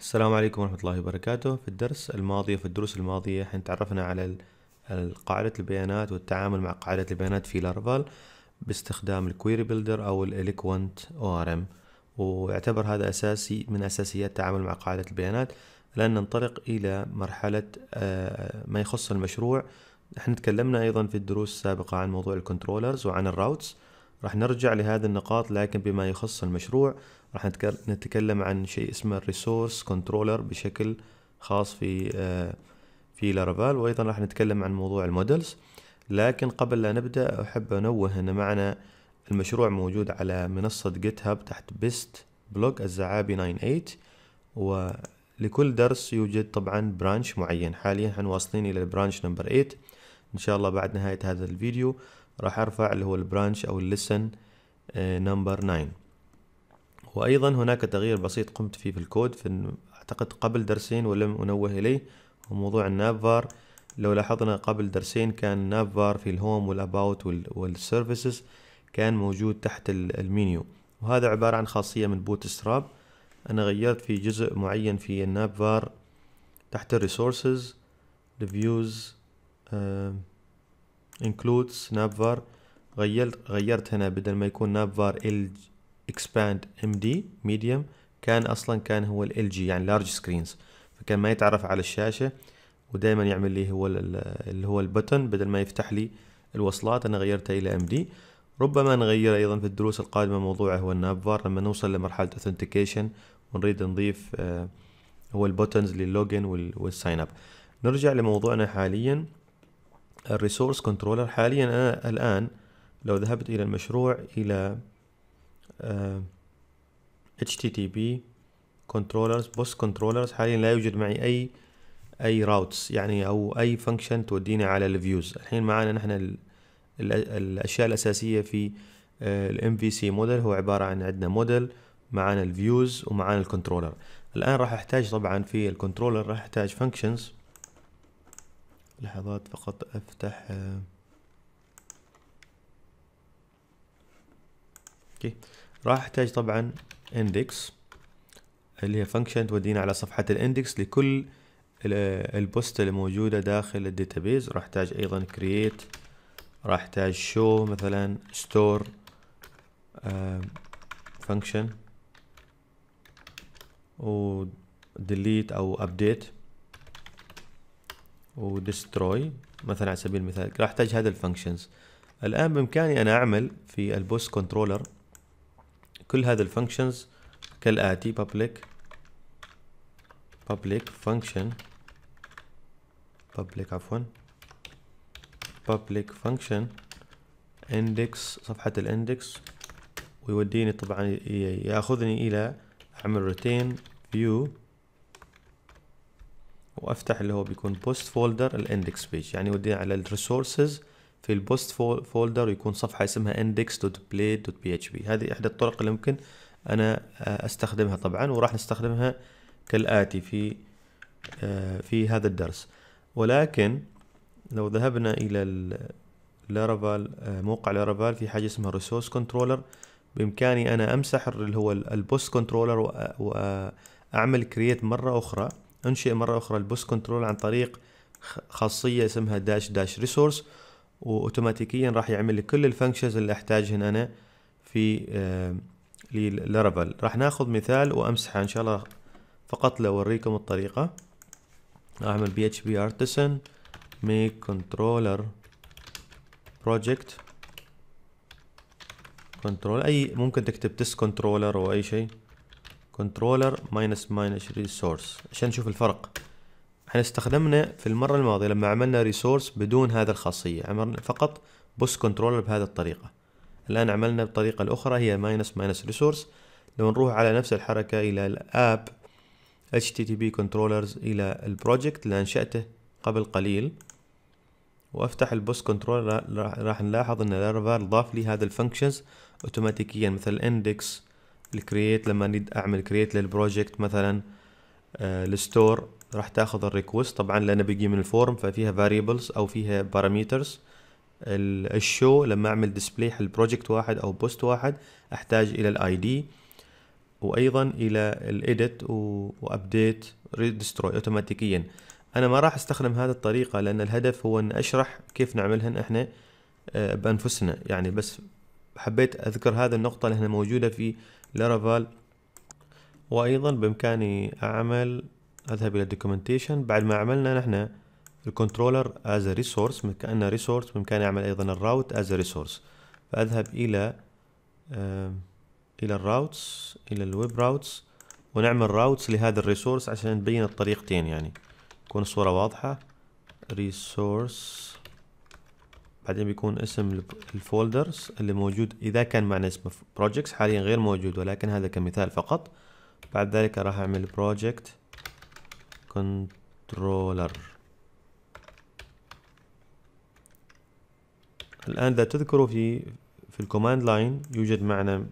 السلام عليكم ورحمة الله وبركاته في الدرس الماضي في الدروس الماضية حين تعرفنا على قاعدة البيانات والتعامل مع قاعدة البيانات في لارفال باستخدام الكويري بيلدر او الاليكوانت او ار ام ويعتبر هذا اساسي من اساسيات التعامل مع قاعدة البيانات الان ننطلق الى مرحلة آه، ما يخص المشروع احنا تكلمنا ايضا في الدروس السابقة عن موضوع الكنترولرز وعن الراوتس راح نرجع لهذه النقاط لكن بما يخص المشروع راح نتكلم عن شيء اسمه الريسورس كنترولر بشكل خاص في آه، في لارافال وايضا راح نتكلم عن موضوع المودلز لكن قبل لا نبدا احب انوه ان معنا المشروع موجود على منصة جيت هاب تحت بيست بلوج الزعابي 98 ولكل درس يوجد طبعا برانش معين حاليا احنا واصلين الى البرانش نمبر 8 ان شاء الله بعد نهاية هذا الفيديو راح ارفع اللي هو البرانش او اللسن آه، نمبر 9 وايضا هناك تغيير بسيط قمت فيه في الكود في اعتقد قبل درسين ولم انوه اليه هو موضوع النافار فار لو لاحظنا قبل درسين كان نافار فار في الهوم والاباوت والسيرفيسز كان موجود تحت المنيو وهذا عبارة عن خاصية من بوت ستراب أنا غيرت في جزء معين في النافار فار تحت الريسورسز آه، ريفيوز includes navbar غيرت غيرت هنا بدل ما يكون navbar ال expand md medium كان اصلا كان هو ال جي يعني large screens فكان ما يتعرف على الشاشه ودائما يعمل لي هو اللي هو البتن بدل ما يفتح لي الوصلات انا غيرتها الى ام دي ربما نغير ايضا في الدروس القادمه موضوع هو النابفار لما نوصل لمرحله اوثنتيكيشن ونريد نضيف آه، هو البوتنز للوجن والساين اب نرجع لموضوعنا حاليا الريسورس كنترولر حاليا أنا آه، الآن لو ذهبت إلى المشروع إلى تي آه، HTTP controllers بوست controllers حاليا لا يوجد معي أي أي راوتس يعني أو أي فانكشن تودينا على الفيوز الحين معنا نحن الأشياء الأساسية في الام في سي موديل هو عبارة عن عندنا موديل معانا الفيوز ومعانا الكنترولر الآن راح أحتاج طبعا في الكنترولر راح أحتاج فانكشنز لحظات فقط افتح اوكي راح احتاج طبعا اندكس اللي هي فانكشن تودينا على صفحة الاندكس لكل البوست اللي موجودة داخل الداتابيز راح احتاج ايضا كرييت راح احتاج شو مثلا ستور فانكشن آه، و delete او update وديستروي مثلا على سبيل المثال راح احتاج هذا الفانكشنز الان بامكاني انا اعمل في البوست كنترولر كل هذا الفانكشنز كالاتي public public function public عفوا public function index صفحة الاندكس ويوديني طبعا ياخذني الى اعمل retain view وافتح اللي هو بيكون بوست فولدر الاندكس بيج يعني ودينا على الريسورسز في البوست فولدر يكون صفحه اسمها index.play.php هذه احدى الطرق اللي ممكن انا آه، استخدمها طبعا وراح نستخدمها كالاتي في آه، في هذا الدرس ولكن لو ذهبنا الى لارافال آه، موقع لارافال في حاجه اسمها ريسورس كنترولر بامكاني انا امسح اللي هو البوست كنترولر واعمل كرييت مره اخرى أنشئ مرة أخرى البوست كنترول عن طريق خاصية اسمها داش داش ريسورس واوتوماتيكيا راح يعمل لي كل الفانكشنز اللي احتاجهن انا في آه، للارابل راح ناخذ مثال وامسحه ان شاء الله فقط لوريكم الطريقة اعمل بي اتش بي ارتسن ميك كنترولر بروجكت كنترول اي ممكن تكتب تست كنترولر او اي شيء كنترولر ماينس ماينس ريسورس عشان نشوف الفرق احنا استخدمنا في المرة الماضية لما عملنا ريسورس بدون هذا الخاصية عملنا فقط بوس كنترولر بهذه الطريقة الآن عملنا بالطريقة الأخرى هي ماينس ماينس ريسورس لو نروح على نفس الحركة إلى الآب HTTP controllers إلى البروجكت اللي أنشأته قبل قليل وافتح البوس كنترولر راح نلاحظ ان لارافيل ضاف لي هذا الفانكشنز اوتوماتيكيا مثل الاندكس الكرييت لما نريد اعمل كرييت للبروجكت مثلا الستور آه، راح تاخذ الريكوست طبعا لانه بيجي من الفورم ففيها فاريبلز او فيها باراميترز الشو لما اعمل ديسبلاي حق بروجكت واحد او بوست واحد احتاج الى الاي دي وايضا الى الايديت وابديت ريدستروي اوتوماتيكيا انا ما راح استخدم هذه الطريقه لان الهدف هو ان اشرح كيف نعملهن احنا آه، بانفسنا يعني بس حبيت اذكر هذه النقطه لانها موجوده في لارافال وايضا بامكاني اعمل اذهب الى الدوكيومنتيشن بعد ما عملنا نحن الكنترولر از ريسورس كانه ريسورس بامكاني اعمل ايضا الراوت از ريسورس فاذهب الى الى الراوتس الى الويب راوتس ونعمل راوتس لهذا الريسورس عشان نبين الطريقتين يعني تكون الصورة واضحة ريسورس بعدين بيكون اسم الفولدرز اللي موجود إذا كان معنا اسم projects حاليا غير موجود ولكن هذا كمثال فقط بعد ذلك راح أعمل project controller الآن إذا تذكروا في في الكوماند لاين يوجد معنا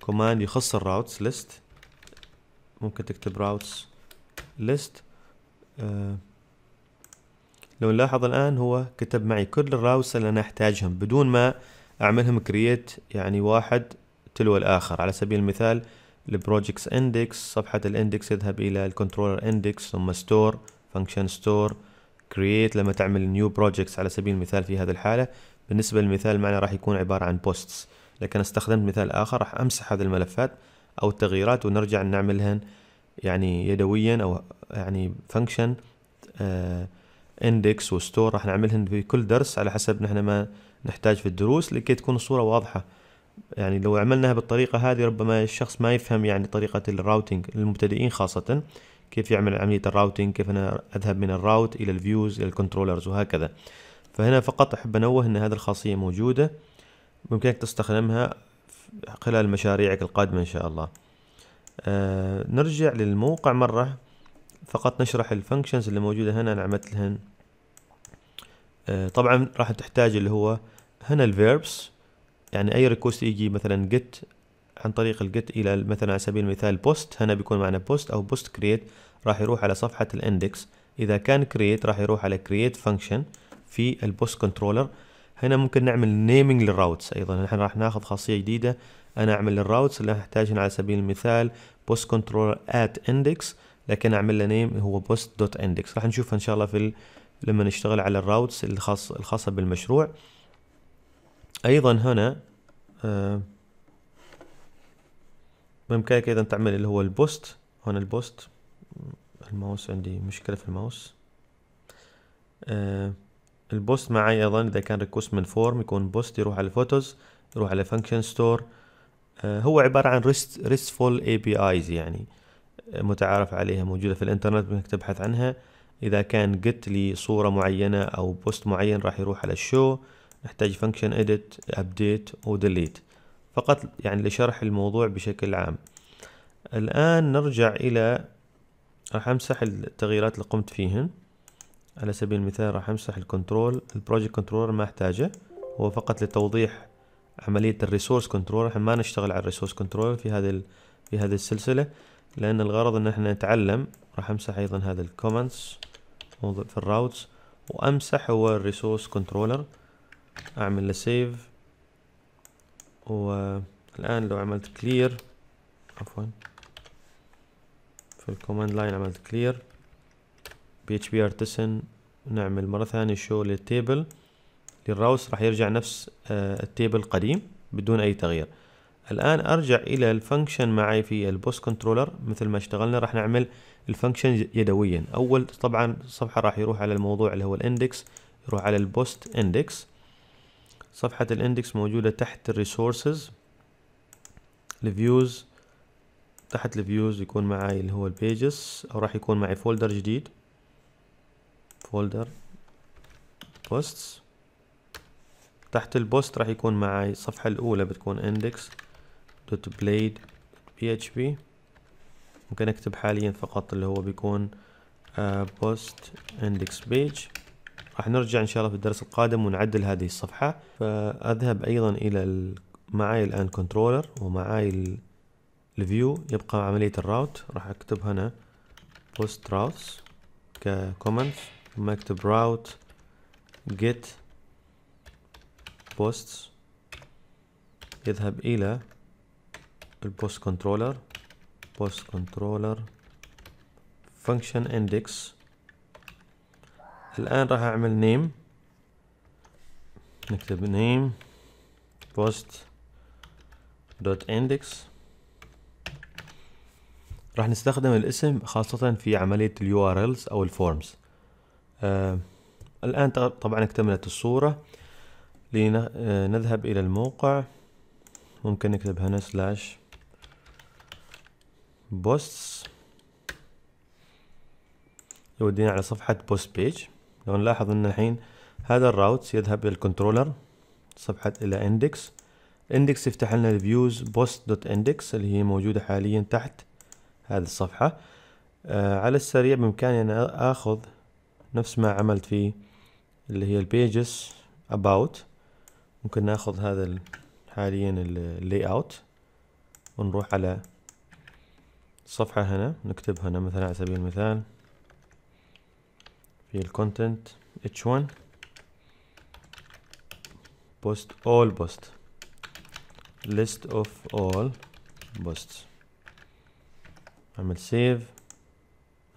كوماند يخص الراوتس ليست ممكن تكتب راوتس ليست آه لو نلاحظ الآن هو كتب معي كل الراوس اللي أنا أحتاجهم بدون ما أعملهم كرييت يعني واحد تلو الآخر على سبيل المثال البروجكتس اندكس صفحة الاندكس يذهب إلى الكنترولر اندكس ثم ستور فانكشن ستور كرييت لما تعمل نيو projects على سبيل المثال في هذه الحالة بالنسبة للمثال معنا راح يكون عبارة عن بوستس لكن استخدمت مثال آخر راح أمسح هذه الملفات أو التغييرات ونرجع نعملهن يعني يدويا أو يعني فانكشن آه اندكس وستور راح نعملهن في كل درس على حسب نحن ما نحتاج في الدروس لكي تكون الصورة واضحة يعني لو عملناها بالطريقة هذه ربما الشخص ما يفهم يعني طريقة الراوتينج للمبتدئين خاصة كيف يعمل عملية الراوتينج كيف أنا أذهب من الراوت إلى الفيوز إلى الكنترولرز وهكذا فهنا فقط أحب أنوه أن هذه الخاصية موجودة بامكانك تستخدمها خلال مشاريعك القادمة إن شاء الله آه نرجع للموقع مرة فقط نشرح الفانكشنز اللي موجودة هنا نعمت لهن آه، طبعا راح تحتاج اللي هو هنا الفيربس يعني اي ريكوست يجي مثلا جيت عن طريق الجيت الى مثلا على سبيل المثال بوست هنا بيكون معنا بوست او بوست كرييت راح يروح على صفحة الاندكس اذا كان كرييت راح يروح على كرييت فانكشن في البوست كنترولر هنا ممكن نعمل نيمينج للراوتس ايضا نحن راح ناخذ خاصيه جديده انا اعمل الراوتس اللي احتاجها على سبيل المثال بوست كنترولر ات اندكس لكن اعمل له نيم هو بوست دوت اندكس راح نشوفها ان شاء الله في لما نشتغل على الراوتس الخاص الخاصه بالمشروع ايضا هنا بامكانك آه، ايضا تعمل اللي هو البوست هنا البوست الماوس عندي مشكله في الماوس آه، البوست معي ايضا اذا كان ريكوست من فورم يكون بوست يروح على فوتوز يروح على فانكشن آه، ستور هو عباره عن ريست ريستفول اي بي ايز يعني متعارف عليها موجودة في الانترنت بأنك تبحث عنها اذا كان جت صورة معينة او بوست معين راح يروح على الشو نحتاج فانكشن اديت ابديت وديليت فقط يعني لشرح الموضوع بشكل عام الان نرجع الى راح امسح التغييرات اللي قمت فيهن على سبيل المثال راح امسح الكنترول البروجكت كنترولر ما احتاجه هو فقط لتوضيح عملية الريسورس كنترول احنا ما نشتغل على الريسورس كنترول في هذه في هذه السلسلة لان الغرض ان احنا نتعلم راح امسح ايضا هذا الكومنتس موضوع في الراوتس وامسح هو الريسورس كنترولر اعمل له سيف والان لو عملت كلير عفوا في الكوماند لاين عملت كلير بي ارتسن نعمل مرة ثانية شو للتيبل للراوس راح يرجع نفس التيبل آه، القديم بدون اي تغيير الآن أرجع إلى الفانكشن معي في البوست كنترولر مثل ما اشتغلنا راح نعمل الفانكشن يدويا أول طبعا الصفحة راح يروح على الموضوع اللي هو الاندكس يروح على البوست اندكس صفحة الاندكس موجودة تحت الريسورسز الفيوز تحت الفيوز يكون معي اللي هو البيجز أو راح يكون معي فولدر جديد فولدر بوستس تحت البوست راح يكون معي الصفحة الأولى بتكون اندكس دوت بليد بي اتش بي ممكن اكتب حاليا فقط اللي هو بيكون بوست اندكس بيج راح نرجع ان شاء الله في الدرس القادم ونعدل هذه الصفحة فاذهب ايضا الى معاي الان كنترولر ومعاي الفيو يبقى عملية الراوت راح اكتب هنا بوست راوتس ككومنت ثم اكتب راوت جيت بوستس يذهب الى البوست كنترولر بوست كنترولر فانكشن اندكس الان راح اعمل نيم نكتب نيم بوست دوت اندكس راح نستخدم الاسم خاصة في عملية اليو ار الز او الفورمز آه الان طبعا اكتملت الصورة لنذهب آه، الى الموقع ممكن نكتب هنا سلاش بوستس يودينا على صفحة بوست بيج لو نلاحظ ان الحين هذا الراوت يذهب الى الكنترولر صفحة الى اندكس اندكس يفتح لنا الفيوز بوست دوت اندكس اللي هي موجودة حاليا تحت هذه الصفحة آه على السريع بامكاني ان اخذ نفس ما عملت في اللي هي البيجز اباوت ممكن ناخذ هذا حاليا اللي اوت ونروح على صفحة هنا نكتب هنا مثلا على سبيل المثال في الكونتنت h1 post all post list of all posts عمل سيف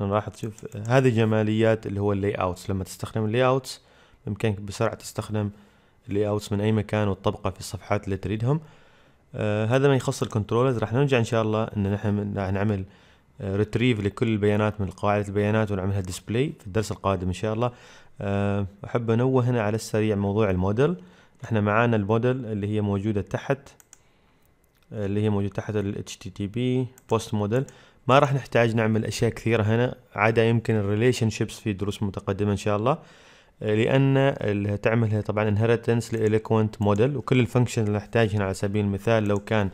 راح تشوف هذه جماليات اللي هو اللاي اوتس لما تستخدم اللاي اوتس بامكانك بسرعه تستخدم اللاي اوتس من اي مكان وتطبقه في الصفحات اللي تريدهم آه، هذا ما يخص الكنترولرز راح نرجع ان شاء الله ان نحن راح نعمل ريتريف آه، لكل البيانات من قاعده البيانات ونعملها ديسبلاي في الدرس القادم ان شاء الله آه، احب انوه هنا على السريع موضوع الموديل احنا معانا الموديل اللي هي موجوده تحت اللي هي موجوده تحت ال HTTP بوست موديل ما راح نحتاج نعمل اشياء كثيره هنا عدا يمكن الريليشن شيبس في دروس متقدمه ان شاء الله لان اللي هتعملها طبعا انهرتنس لإليكوينت موديل وكل الفانكشن اللي هنا على سبيل المثال لو كان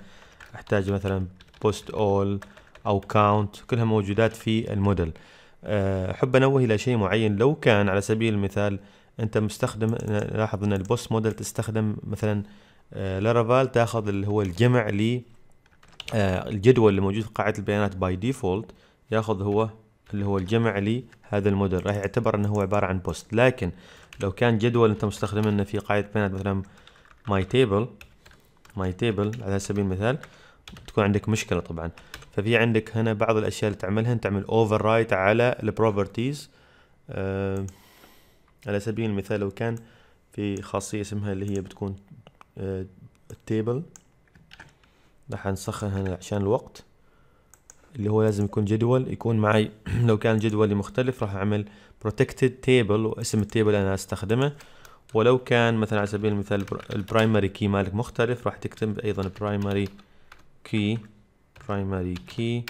احتاج مثلا بوست اول او كاونت كلها موجودات في الموديل آه، احب انوه الى شيء معين لو كان على سبيل المثال انت مستخدم لاحظ ان البوست موديل تستخدم مثلا لارافال آه، تاخذ اللي هو الجمع للجدول آه، الجدول اللي موجود في قاعده البيانات باي ديفولت ياخذ هو اللي هو الجمع لهذا المودل راح يعتبر انه هو عباره عن بوست لكن لو كان جدول انت مستخدمينه في قاعده بيانات مثلا ماي تيبل ماي تيبل على سبيل المثال تكون عندك مشكله طبعا ففي عندك هنا بعض الاشياء اللي تعملها تعمل اوفر رايت على البروبرتيز آه على سبيل المثال لو كان في خاصيه اسمها اللي هي بتكون التيبل آه، راح نسخن هنا عشان الوقت اللي هو لازم يكون جدول يكون معي لو كان جدولي مختلف راح اعمل protected table واسم التيبل انا استخدمه ولو كان مثلا على سبيل المثال البرايمري كي مالك مختلف راح تكتب ايضا برايمري كي برايمري كي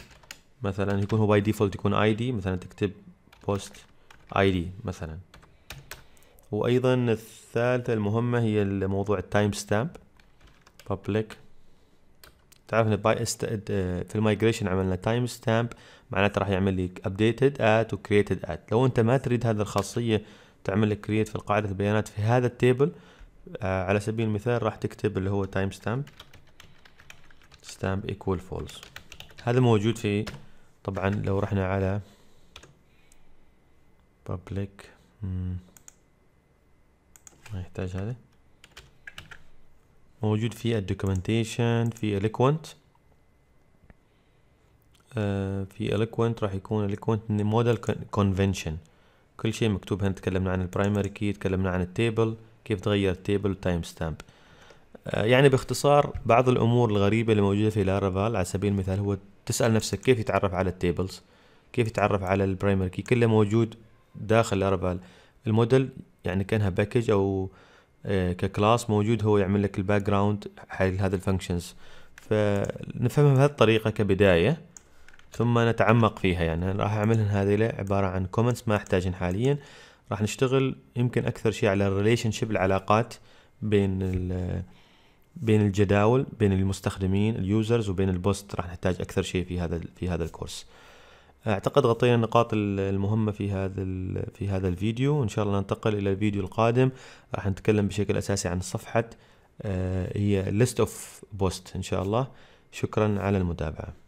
مثلا يكون هو باي ديفولت يكون اي دي مثلا تكتب بوست اي دي مثلا وايضا الثالثه المهمه هي موضوع التايم ستامب public تعرف ان باي است... آه، في المايجريشن عملنا تايم ستامب معناته راح يعمل لي ابديتد ات وكريتد ات لو انت ما تريد هذه الخاصيه تعمل لك كريت في قاعده البيانات في هذا التيبل آه على سبيل المثال راح تكتب اللي هو تايم ستامب ستامب ايكوال فولس هذا موجود في طبعا لو رحنا على public ما يحتاج هذا موجود في الدوكيومنتيشن في eloquent آه، في eloquent راح يكون eloquent موديل كونفنشن كل شيء مكتوب هنا تكلمنا عن البرايمري كي تكلمنا عن التيبل كيف تغير التيبل والتايم ستامب يعني باختصار بعض الامور الغريبه اللي موجوده في لارافال على سبيل المثال هو تسال نفسك كيف يتعرف على التيبلز كيف يتعرف على البرايمري كي كله موجود داخل لارافال الموديل يعني كانها باكج او آه، ككلاس موجود هو يعمل لك الباك جراوند حق هذا الفانكشنز فنفهمها بهذه الطريقة كبداية ثم نتعمق فيها يعني راح اعملهن هذه عبارة عن كومنتس ما احتاجن حاليا راح نشتغل يمكن اكثر شيء على الريليشن شيب العلاقات بين بين الجداول بين المستخدمين اليوزرز وبين البوست راح نحتاج اكثر شيء في هذا في هذا الكورس اعتقد غطينا النقاط المهمه في هذا في هذا الفيديو ان شاء الله ننتقل الى الفيديو القادم راح نتكلم بشكل اساسي عن صفحه آه، هي ليست اوف بوست ان شاء الله شكرا على المتابعه